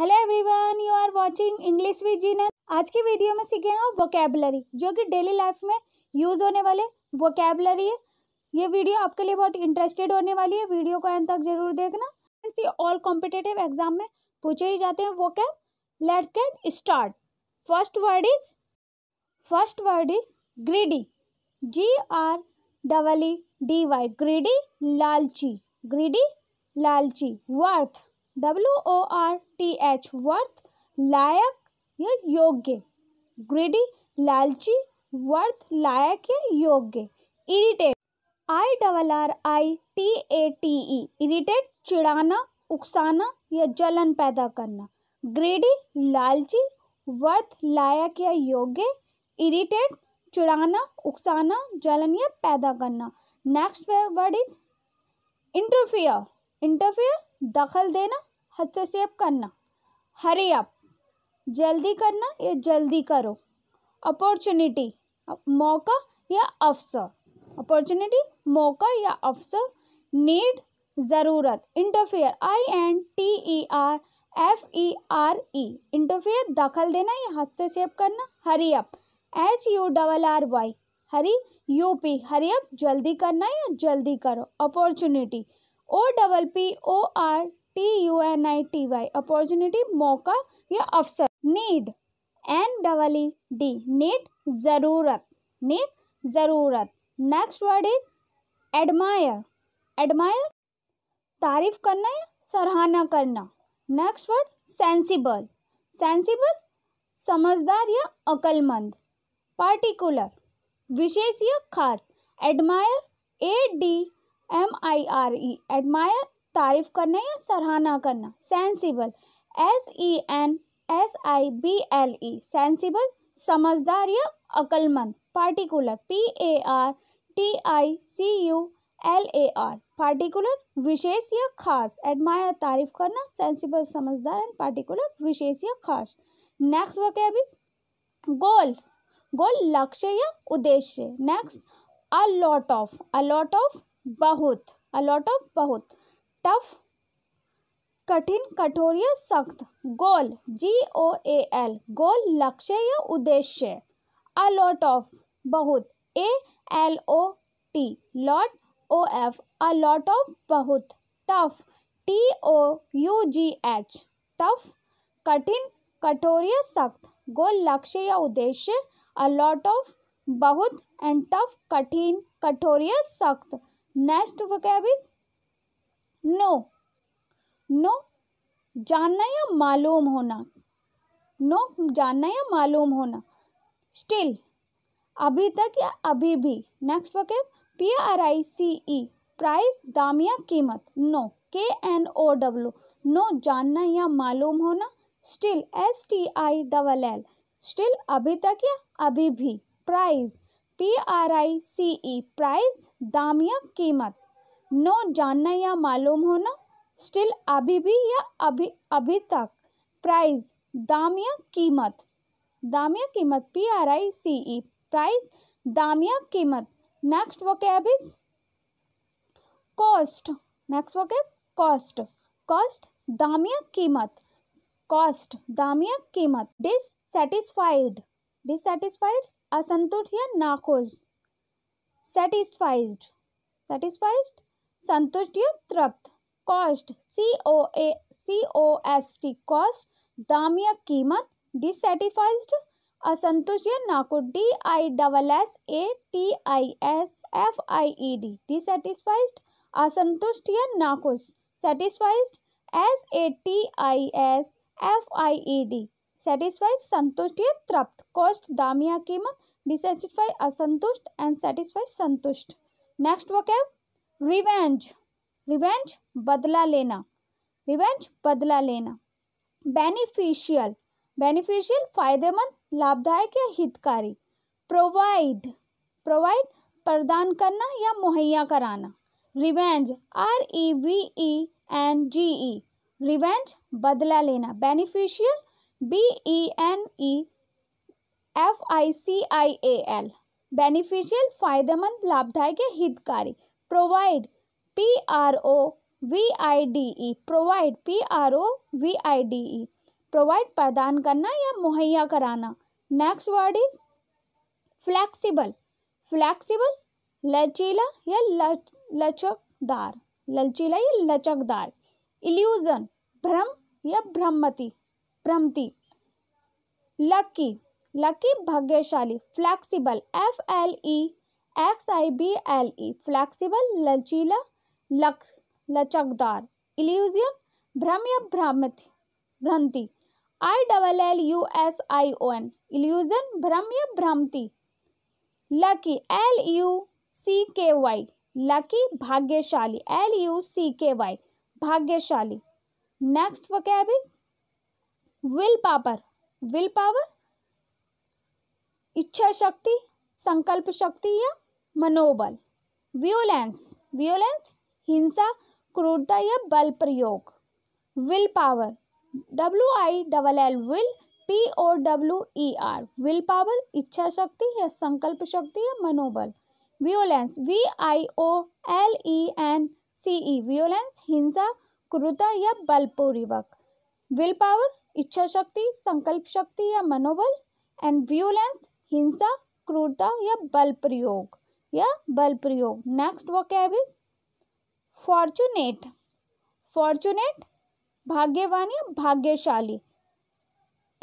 hello everyone you are watching English with Jeenan आज की video में सीखेंगे वोकेबलरी जो कि डेली लाइफ में यूज़ होने वाले वोकेबलरी है ये वीडियो आपके लिए बहुत इंटरेस्टेड होने वाली है वीडियो को एंड तक जरूर देखना ऑल कॉम्पिटेटिव एग्जाम में पूछे ही जाते हैं vocab let's get start first word is first word is greedy G R double E D Y greedy लालची ग्रीडी लालची worth W O R T H worth लायक या योग्य ग्रीडी लालची वर्थ लायक या योग्य irritate I double R I T A T E irritate चिड़ाना उकसाना या जलन पैदा करना ग्रेडी लालची वर्थ लायक या योग्य इरिटेट चिड़ाना उकसाना जलन या पैदा करना next word is interfere interfere दखल देना हस्तक्षेप करना हरी अप जल्दी करना या जल्दी करो अपॉर्चुनिटी मौका या अवसर अपॉर्चुनिटी मौका या अवसर नीड ज़रूरत interfere I N T E R F E R E interfere दखल देना या हस्तक्षेप करना hurry up H U double R Y hurry U P hurry up जल्दी करना या जल्दी करो opportunity O double P O R T U N I T Y opportunity मौका या अवसर need N double E D need ज़रूरत need ज़रूरत next word is admire admire तारीफ करना या सराहना करना नेक्स्ट वर्ड सेंसिबल सेंसिबल समझदार या अकलमंद पार्टिकुलर विशेष या खास admire A D M I R E admire तारीफ़ करना या सराहना करना sensible S E N S I B L E sensible समझदार या अक्लमंद particular P A R T I C U L A R particular विशेष या खास एडमायर तारीफ करना सेंसिबल समझदार एंड पार्टिकुलर विशेष या खास नेक्स्ट वो इज गोल गोल लक्ष्य या उद्देश्य next a lot of a lot of बहुत अ लॉट ऑफ बहुत टफ कठिन कठोर या सख्त गोल जी ओ ए एल गोल लक्ष्य या उद्देश्य अ लॉट ऑफ बहुत A L O T lot O F a lot of बहुत tough T O U G H tough कठिन कठोर या सख्त गोल लक्ष्य या उद्देश्य अ लॉट ऑफ बहुत एंड टफ कठिन कठोर या सख्त next vocab is know know जानना या मालूम होना नो जानना या मालूम होना स्टिल अभी तक या अभी भी next word P R I C E price दाम या कीमत नो के एन ओ डब्ल्यू नो जानना या मालूम होना still S T I double L still अभी तक या अभी भी price P R I C E price दाम या कीमत नो जानना या मालूम होना स्टिल अभी भी या अभी अभी तक प्राइस दाम या कीमत दाम या कीमत P R I C E price दाम या कीमत नेक्स्ट वो क्या इज कॉस्ट नेक्स्ट वो क्या कॉस्ट कॉस्ट दाम या कीमत कॉस्ट दाम या कीमत डिससेटिस्फाइड डिससेटिस्फाइड असंतुष्ट या नाखुश सेटिस्फाइड सेटिस्फाइड संतुष्ट तृप्त cost C O A C O S T cost दाम या कीमत डिससेटिस्फाइड असंतुष्ट या नाकुट D I double S A T I S F I E D dissatisfied असंतुष्ट या नाखुश satisfied S A T I S F I E D satisfied संतुष्ट या तृप्त कॉस्ट दाम या कीमत डिससेटिस्फाइड असंतुष्ट एंड सेटिस्फाइड संतुष्ट नेक्स्ट वो वोकैब रिवेंज रिवेंज बदला लेना रिवेंज बदला लेना बेनिफिशियल बेनिफिशियल फायदेमंद लाभदायक या हितकारी प्रोवाइड प्रोवाइड प्रदान करना या मुहैया कराना revenge R E V E N G E revenge बदला लेना beneficial B E N E F I C I A L beneficial फायदेमंद लाभदायक या हितकारी provide P R O V I D E provide P R O V I D E provide प्रदान करना या मुहैया कराना next word is flexible flexible लचीला या लचकदार लचीला या लचकदार इल्यूजन भ्रम या भ्रमती भ्रमती लकी लकी भाग्यशाली flexible F L E X I B L E flexible लचीला लक लचकदार इल्यूजन भ्रम या भ्रमित भ्रंति I double L U S I O N illusion भ्रम या भ्रमति lucky L U C K Y lucky भाग्यशाली L U C K Y भाग्यशाली नेक्स्ट वो क्या विल पावर विल पावर इच्छा शक्ति संकल्प शक्ति या मनोबल वियोलेंस वियोलेंस हिंसा क्रूरता या बल प्रयोग will power W I double L will P O W E R will power इच्छा शक्ति या संकल्प शक्ति या मनोबल violence V I O L E N C E violence हिंसा क्रूरता या बलपूर्वक विल पावर इच्छा शक्ति संकल्प शक्ति या मनोबल एंड वियोलेंस हिंसा क्रूरता या बल प्रयोग या बल प्रयोग next vocab is fortunate fortunate भाग्यवान या भाग्यशाली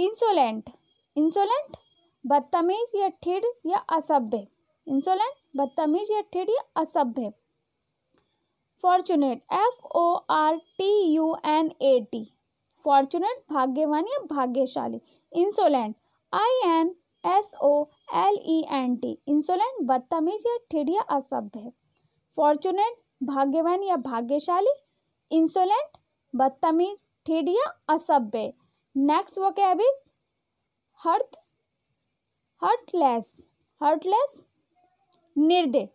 इंसोलेंट इंसोलेंट बदतमीज या ठिड या असभ्य इंसोलेंट बदतमीज या ठिड या असभ्य fortunate F O R T U N A T fortunate भाग्यवान या भाग्यशाली insolent I N S O L E N T insolent बदतमीज या ठिडिया असभ्य है फॉर्चुनेट भाग्यवान या भाग्यशाली इंसोलेंट बदतमीज ठिडिया असभ्य नेक्स्ट वो क्या अभी हर्थ हर्टलेस हर्टलेस निर्दय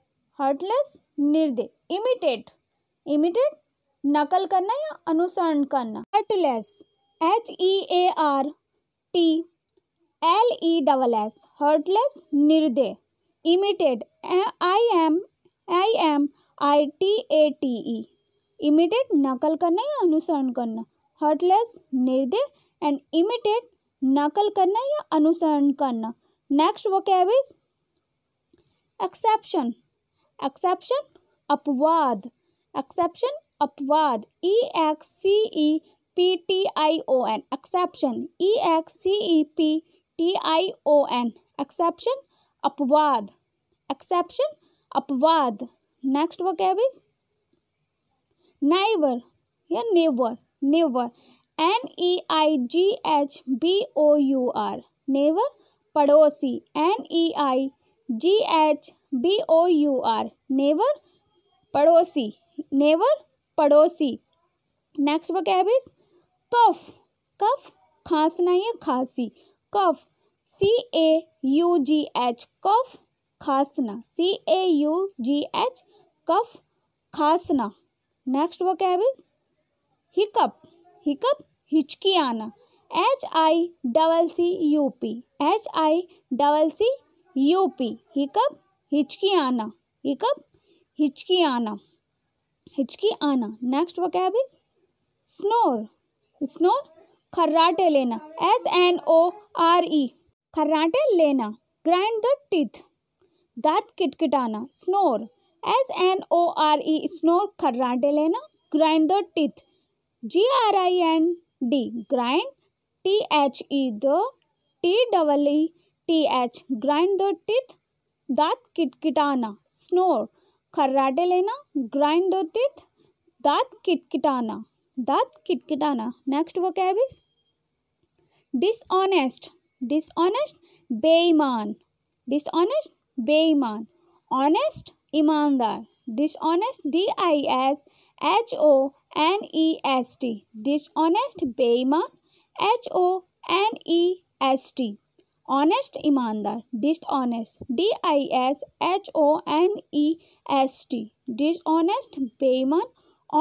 हर्टलेस निर्दय इमिटेट इमिटेट नकल करना या अनुसरण करना heartless H E A R T L E double S heartless निर्दय imitate I M I M I T A T E imitate नकल करना या अनुसरण करना हर्टलेस निर्दय एंड इमिटेड नकल करना या अनुसरण करना नेक्स्ट वो क्या है एक्सेप्शन एक्सेप्शन अपवाद एक्सेप्शन अपवाद E X C E P T I O N exception E X C E P T I O N exception अपवाद एक्सेप्शन अपवाद नेक्स्ट वो कैब इज नाइवर या neighbour neighbour N E I G H B O U R neighbour पड़ोसी N E I G H B O U R neighbour पड़ोसी neighbour पड़ोसी next वो cab is cough cough खांसना या खांसी cough C A U G H cough खासना C A U G H cough खासना next vocab hiccup hiccup हिचकी आना H I double C U P H I double C U P hiccup हिचकी आना hiccup हिचकी आना हिचकी आना नेक्स्ट वो क्या है स्नोर स्नोर खर्राटे लेना S N O R E खर्राटे लेना ग्राइंड द टीथ दांत किटकिटाना snore S N O R E snore खर्राटे लेना grind the teeth G R I N D grind T H E the T double E T H grind the teeth दांत किटकिटाना snore खर्राटे लेना grind the teeth दांत किटकिटाना दांत किटकिटाना next vocab है dishonest dishonest बेईमान डिसऑनेस्ट बेईमान honest ईमानदार dishonest D I S H O N E S T dishonest बेईमान H O N E S T honest ईमानदार dishonest D I S H O N E S T dishonest बेईमान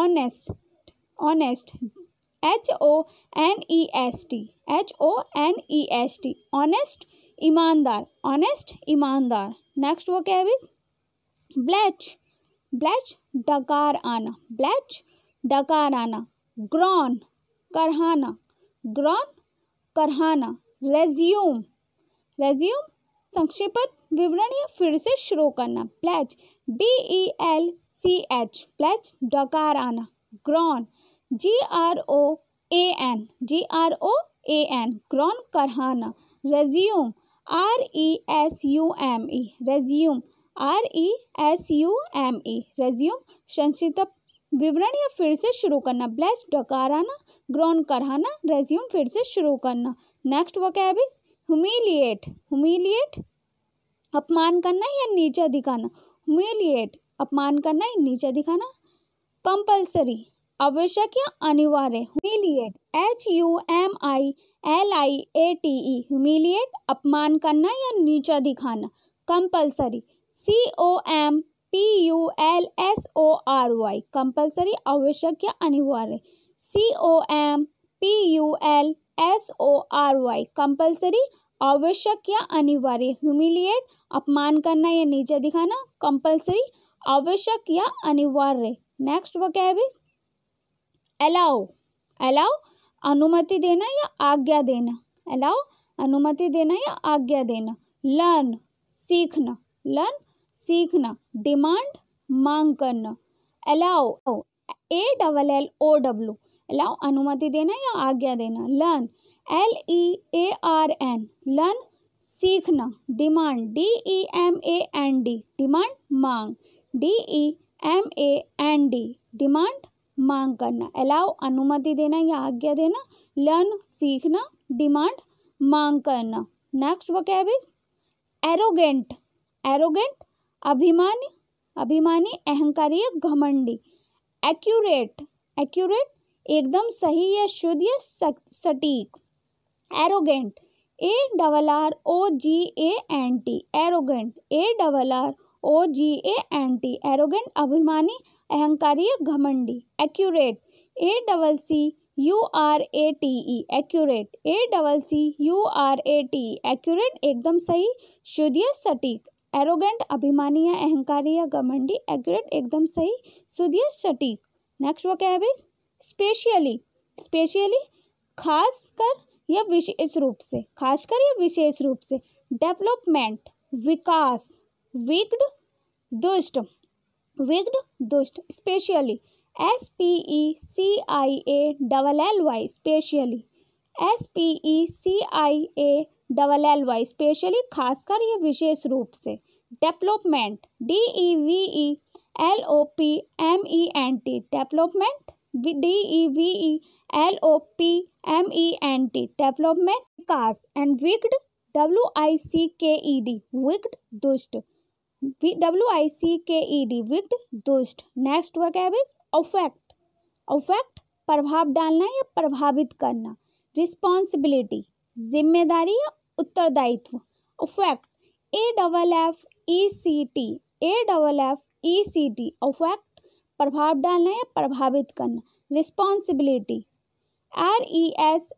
honest honest H O N E S T H O N E S T honest ईमानदार honest ईमानदार next vocab है ब्लैच ब्लैच डकार आना belch डकार आना groan करहाना groan करहाना रेज्यूम रेज्यूम संक्षिप्त विवरण या फिर से शुरू करना belch D E L C H belch डकार आना groan G R O A N G R O A N groan करहाना resume R E S U M E resume R E S U M E resume संक्षिप्त विवरण या फिर से शुरू करना ब्लैच डकाराना ग्रॉन कराना रेज्यूम फिर से शुरू करना next vocab is humiliate humiliate अपमान करना या नीचा दिखाना हुमिलिएट अपमान करना या नीचा दिखाना कंपल्सरी आवश्यक या अनिवार्य humiliate H U M I L I A T E humiliate अपमान करना या नीचा दिखाना compulsory C O M P U L S O R Y compulsory आवश्यक या M P O M P U L S O R Y compulsory आवश्यक या अनिवार्य ह्यूमिलिएट अपमान करना या नीचे दिखाना कंपलसरी आवश्यक या अनिवार्य नेक्स्ट वो वकैबिस अलाउ अलाउ अनुमति देना या आज्ञा देना अलाउ अनुमति देना या आज्ञा देना लर्न सीखना लर्न सीखना डिमांड मांग करना allow A double L O W allow अनुमति देना या आज्ञा देना learn L E A R N learn सीखना demand D E M A N D demand मांग D E M A N D demand मांग करना अलाउ अनुमति देना या आज्ञा देना लर्न सीखना डिमांड मांग करना नेक्स्ट वो कैब इज एरोगेंट एरोगेंट अभिमानी अभिमानी अहंकारी घमंडी एक्यूरेट एक्यूरेट एकदम सही या शुद्ध या सटीक arrogant A double R O G A N T arrogant A double R O G A N T arrogant अभिमानी अहंकारी या घमंडी accurate A double C U R A T E accurate A double C U R A T E accurate एकदम सही शुद्ध या सटीक arrogant अभिमानी या अहंकारी या घमंडी एक्यूरेट एकदम सही शुद्ध या सटीक नेक्स्ट वो क्या है स्पेशियली स्पेशियली खास कर या विशेष रूप से खासकर या विशेष रूप से डेवलपमेंट विकास वीक्ड दुष्ट विग्ड दुष्ट specially S P E C I A double L Y specially S P E C I A double L Y specially खासकर ये विशेष रूप से development D E V E L O P M E N T development D E V E L O P M E N T development विकास and wicked W I C K E D wicked दुष्ट W I C K E D wicked दुष्ट next word है affect affect प्रभाव डालना या प्रभावित करना responsibility जिम्मेदारी या उत्तरदायित्व affect A double F E C T A double F E C T affect प्रभाव डालना या प्रभावित करना responsibility R E S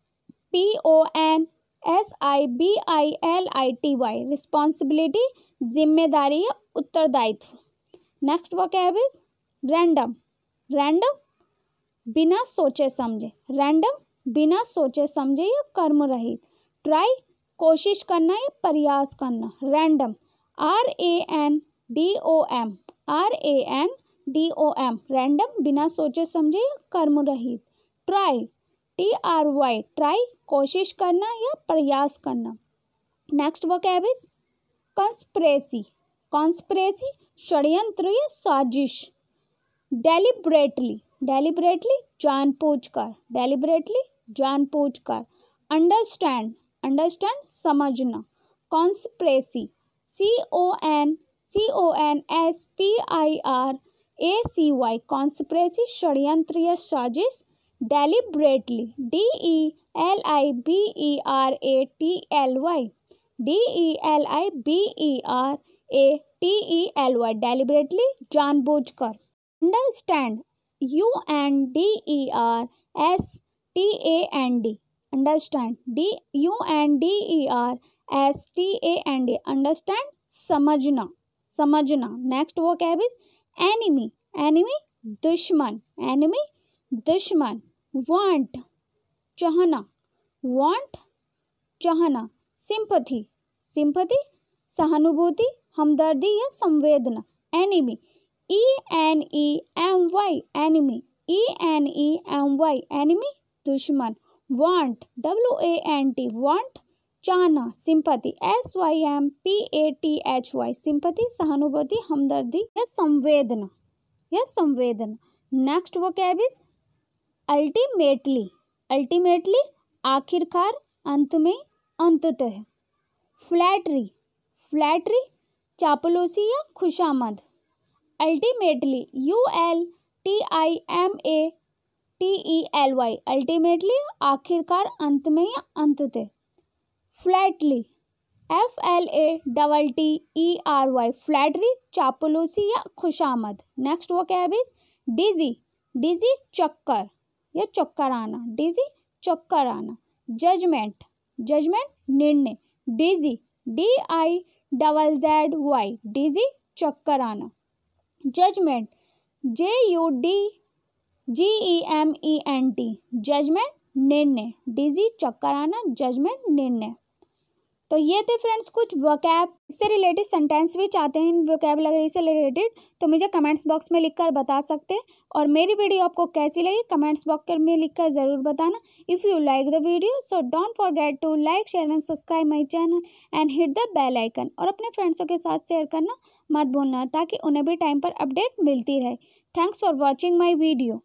P O N S I B I L I T Y responsibility जिम्मेदारी या उत्तरदायित्व next vocab is random random बिना सोचे समझे रैंडम बिना सोचे समझे या कर्म रहित ट्राई कोशिश करना या प्रयास करना random R A N D O M R A N D O M random बिना सोचे समझे या कर्म रहित try T R Y try कोशिश करना या प्रयास करना नेक्स्ट वो कैब इज कंस्प्रेसी कॉन्स्प्रेसी षडयंत्र या साजिश कर डेलिब्रेटली जान पूछ कर अंडरस्टैंड अंडरस्टैंड समझना conspiracy C O N S O N R A C Y ए सी वाई कॉन्सप्रेसी षडयंत्र या साजिश deliberately d e l i b e r a t l y d e l i b e r a t e l y deliberately जानबूझकर understand u n d e r s t a n d understand d u n d e r S T A N D understand समझना समझना next वो cab is enemy enemy दुश्मन enemy दुश्मन want चाहना want चाहना sympathy sympathy सहानुभूति हमदर्दी या संवेदना enemy E N E M Y enemy E N E M Y enemy दुश्मन want W A N T want चाहना sympathy S Y M P A T H Y sympathy सहानुभूति हमदर्दी या संवेदना या संवेदना नेक्स्ट वो कैबिस अल्टीमेटली अल्टीमेटली आखिरकार अंत में अंततः फ्लैटरी फ्लैटरी चापलोसी या खुशामद ultimately U L T I M A T E L Y ultimately आखिरकार अंत में या अंततः flatly F L A double T E R Y flattery चापलोसी या खुशामद नेक्स्ट वो क्या है डिजी डिजी चक्कर या चक्कर आना डेजी चक्कर आना जजमेंट जजमेंट निर्णय dizzy D I double Z Y dizzy चक्कर आना judgement J U D G E M E N T judgement निर्णय डेजी चक्कर आना जजमेंट निर्णय तो ये थे फ्रेंड्स कुछ वकैब से रिलेटेड सेंटेंस भी चाहते हैं इन वोकेबलरी से रिलेटेड तो मुझे कमेंट्स बॉक्स में लिखकर बता सकते हैं और मेरी वीडियो आपको कैसी लगी कमेंट्स बॉक्स में लिखकर ज़रूर बताना if you like the video so don't forget to like share and subscribe my channel and hit the bell icon और अपने फ्रेंड्सों के साथ शेयर करना मत भूलना ताकि उन्हें भी टाइम पर अपडेट मिलती रहे thanks for watching my video